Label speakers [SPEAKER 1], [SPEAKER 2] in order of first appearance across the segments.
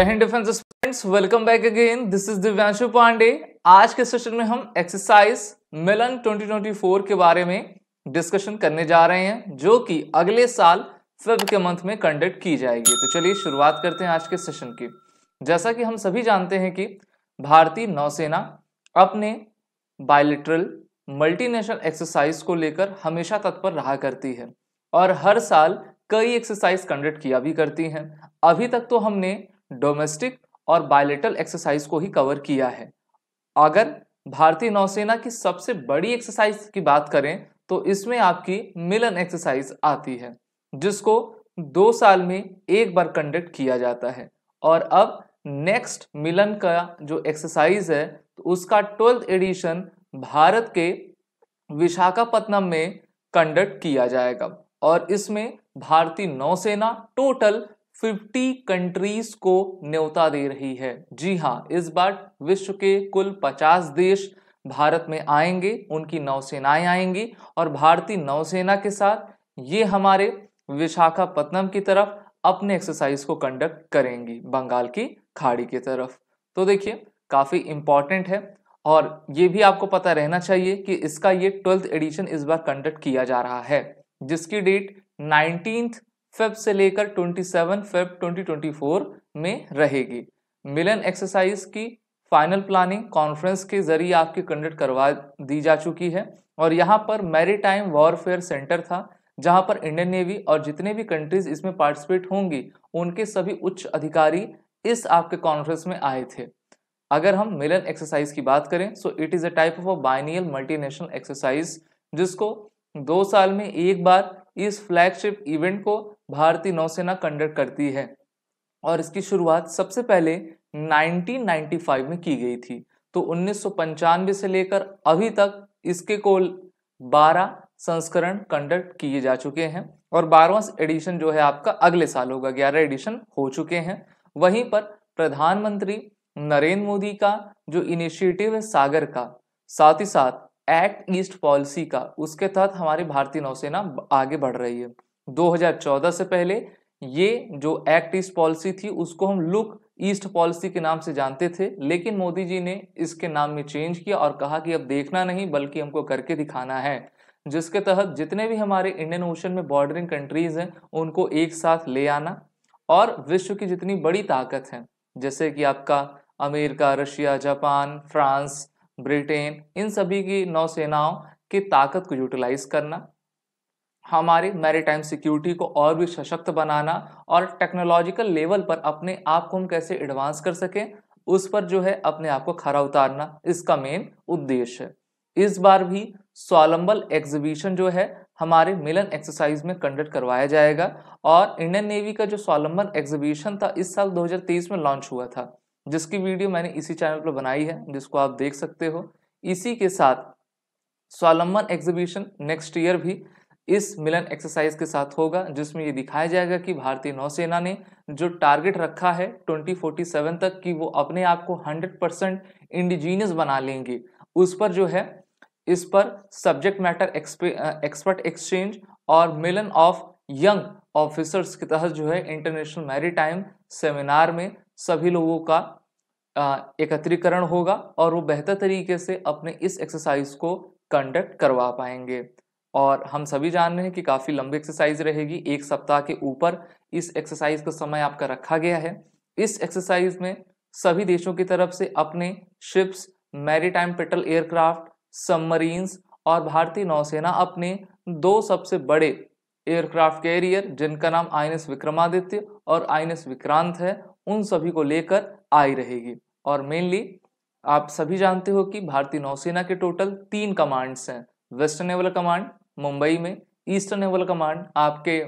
[SPEAKER 1] defence students welcome back again this is Divyanshu Pandey आज के session में हम एक्सरसाइज मिलन 2024 के बारे में डिस्कशन करने जा रहे हैं जो कि अगले साल फेब के मंथ में कंडक्ट की जाएगी तो चलिए शुरुआत करते हैं आज के सेशन की जैसा कि हम सभी जानते हैं कि भारतीय नौसेना अपने बायोलिट्रल मल्टीनेशनल एक्सरसाइज को लेकर हमेशा तत्पर रहा करती है और हर साल कई एक्सरसाइज कंडक्ट किया भी करती हैं अभी तक तो हमने डोमेस्टिक और बायोलेटरल एक्सरसाइज को ही कवर किया है अगर भारतीय नौसेना की सबसे बड़ी एक्सरसाइज की बात करें तो इसमें आपकी मिलन एक्सरसाइज आती है जिसको दो साल में एक बार कंडक्ट किया जाता है और अब नेक्स्ट मिलन का जो एक्सरसाइज है तो उसका ट्वेल्थ एडिशन भारत के विशाखापत्नम में कंडक्ट किया जाएगा और इसमें भारतीय नौसेना टोटल 50 कंट्रीज को न्योता दे रही है जी हाँ इस बार विश्व के कुल 50 देश भारत में आएंगे उनकी नौसेनाएं आएंगी और भारतीय नौसेना के साथ ये हमारे विशाखापत्तनम की तरफ अपने एक्सरसाइज को कंडक्ट करेंगी बंगाल की खाड़ी की तरफ तो देखिए काफ़ी इंपॉर्टेंट है और ये भी आपको पता रहना चाहिए कि इसका ये ट्वेल्थ एडिशन इस बार कंडक्ट किया जा रहा है जिसकी डेट नाइनटीन फेब से लेकर 27 फेब 2024 में रहेगी मिलन एक्सरसाइज की फाइनल प्लानिंग कॉन्फ्रेंस के जरिए आपकी कंडक्ट करवा दी जा चुकी है और यहाँ पर मैरीटाइम वॉरफेयर सेंटर था जहाँ पर इंडियन नेवी और जितने भी कंट्रीज इसमें पार्टिसिपेट होंगी उनके सभी उच्च अधिकारी इस आपके कॉन्फ्रेंस में आए थे अगर हम मिलन एक्सरसाइज की बात करें so it is a type of a biennial multinational exercise जिसको दो साल में एक बार इस फ्लैगशिप इवेंट को भारतीय नौसेना कंडक्ट करती है और इसकी शुरुआत सबसे पहले 1995 में की गई थी तो उन्नीस से लेकर अभी तक इसके कोल 12 संस्करण कंडक्ट किए जा चुके हैं और बारहवा एडिशन जो है आपका अगले साल होगा ग्यारह एडिशन हो चुके हैं वहीं पर प्रधानमंत्री नरेंद्र मोदी का जो इनिशिएटिव है सागर का साथ ही साथ एक्ट ईस्ट पॉलिसी का उसके तहत हमारी भारतीय नौसेना आगे बढ़ रही है 2014 से पहले ये जो एक्ट ईस्ट पॉलिसी थी उसको हम लुक ईस्ट पॉलिसी के नाम से जानते थे लेकिन मोदी जी ने इसके नाम में चेंज किया और कहा कि अब देखना नहीं बल्कि हमको करके दिखाना है जिसके तहत जितने भी हमारे इंडियन ओशन में बॉर्डरिंग कंट्रीज हैं उनको एक साथ ले आना और विश्व की जितनी बड़ी ताकत है जैसे कि आपका America Russia Japan France Britain इन सभी की नौसेनाओं की ताकत को यूटिलाइज करना हमारे मैरिटाइम सिक्योरिटी को और भी सशक्त बनाना और टेक्नोलॉजिकल लेवल पर अपने आप को हम कैसे एडवांस कर सकें उस पर जो है अपने आप को खरा उतारना इसका मेन उद्देश्य है इस बार भी स्वालंबल एग्जीबिशन जो है हमारे मिलन एक्सरसाइज में कंडक्ट करवाया जाएगा और इंडियन नेवी का जो स्वालंबन एग्जीबिशन था इस साल 2023 में लॉन्च हुआ था जिसकी वीडियो मैंने इसी चैनल पर बनाई है जिसको आप देख सकते हो इसी के साथ स्वालंबन एग्जीबिशन नेक्स्ट ईयर भी इस मिलन एक्सरसाइज के साथ होगा जिसमें ये दिखाया जाएगा कि भारतीय नौसेना ने जो टारगेट रखा है 2047 तक कि वो अपने आप को 100 परसेंट इंडिजीनियस बना लेंगे उस पर जो है इस पर सब्जेक्ट मैटर एक्सपर्ट एक्सचेंज और मिलन ऑफ यंग ऑफिसर्स के तहत जो है इंटरनेशनल मैरी सेमिनार में सभी लोगों का एकत्रीकरण होगा और वो बेहतर तरीके से अपने इस एक्सरसाइज को कंडक्ट करवा पाएंगे और हम सभी जान रहे हैं कि काफ़ी लंबी एक्सरसाइज रहेगी एक सप्ताह के ऊपर इस एक्सरसाइज का समय आपका रखा गया है इस एक्सरसाइज में सभी देशों की तरफ से अपने ships maritime patrol aircraft submarines और भारतीय नौसेना अपने दो सबसे बड़े एयरक्राफ्ट कैरियर जिनका नाम आई विक्रमादित्य और आई विक्रांत है उन सभी को लेकर आई रहेगी और मेनली आप सभी जानते हो कि भारतीय नौसेना के टोटल तीन कमांड्स हैं वेस्टर्न नेवल कमांड मुंबई में ईस्टर्न नेवल कमांड आपके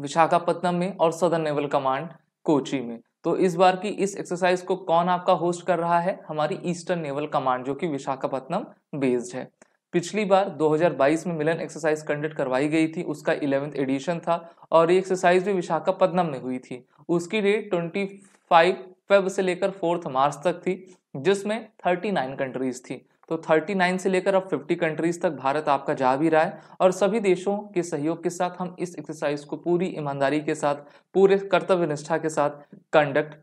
[SPEAKER 1] विशाखापत्तनम में और सदर्न नेवल कमांड कोची में तो इस बार की इस एक्सरसाइज को कौन आपका होस्ट कर रहा है हमारी ईस्टर्न नेवल कमांड जो कि विशाखापत्तनम बेस्ड है पिछली बार 2022 में मिलन एक्सरसाइज कंडक्ट करवाई गई थी उसका इलेवेंथ एडिशन था और ये एक्सरसाइज भी विशाखापट्टनम में हुई थी उसकी डेट ट्वेंटी फाइव फेब से लेकर फोर्थ मार्च तक थी जिसमें थर्टी नाइन कंट्रीज थी तो 39 से लेकर अब 50 कंट्रीज तक भारत आपका जा भी रहा है और सभी देशों के सहयोग के साथ हम इस एक्सरसाइज को पूरी ईमानदारी के साथ पूरे कर्तव्य निष्ठा के साथ कंडक्ट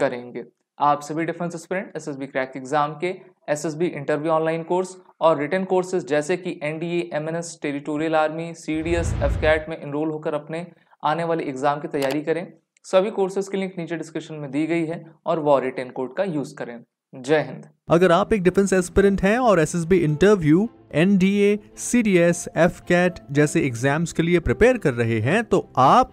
[SPEAKER 1] करेंगे आप सभी defence student S S B crack exam के एसएसबी इंटरव्यू ऑनलाइन कोर्स और रिटर्न कोर्सेज जैसे कि NDA MNS territorial army CDS AFCAT में इनरोल होकर अपने आने वाले एग्जाम की तैयारी करें सभी कोर्सेज की लिंक नीचे डिस्क्रिप्शन में दी गई है और वॉर रिटर्न कोड का यूज करें जय हिंद अगर आप एक डिफेंस एस्पिरेंट हैं और SSB interview NDA CDS AFCAT जैसे एग्जाम्स के लिए प्रिपेयर कर रहे हैं तो आप